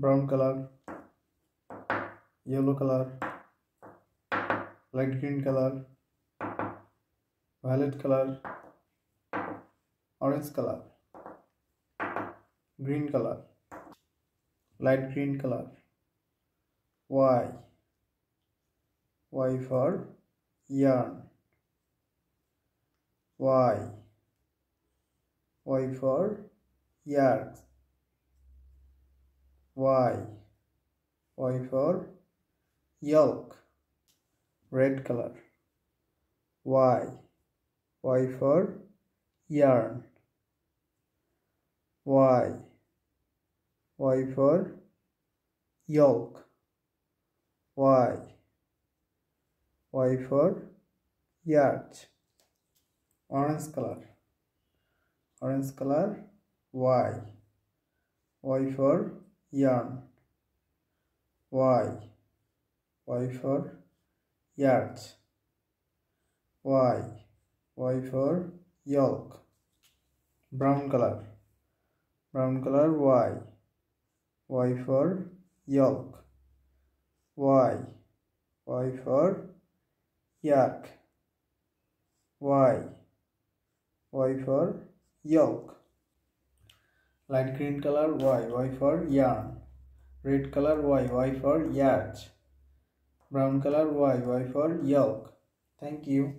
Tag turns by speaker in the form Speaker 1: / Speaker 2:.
Speaker 1: Brown colour yellow colour light green colour violet colour
Speaker 2: orange colour green colour light green colour Y Y for yarn Y Y for Yard. y y for yolk red color y y for yarn y y for yolk y y for yard orange color orange color Y. Y for yarn. Y. Y for yards. Y. Y for yolk. Brown color. Brown color Y. Y for yolk. Y. Y for yak. Y. Y for yolk light green color y y for yarn red color y y for yards brown color y y for yolk thank you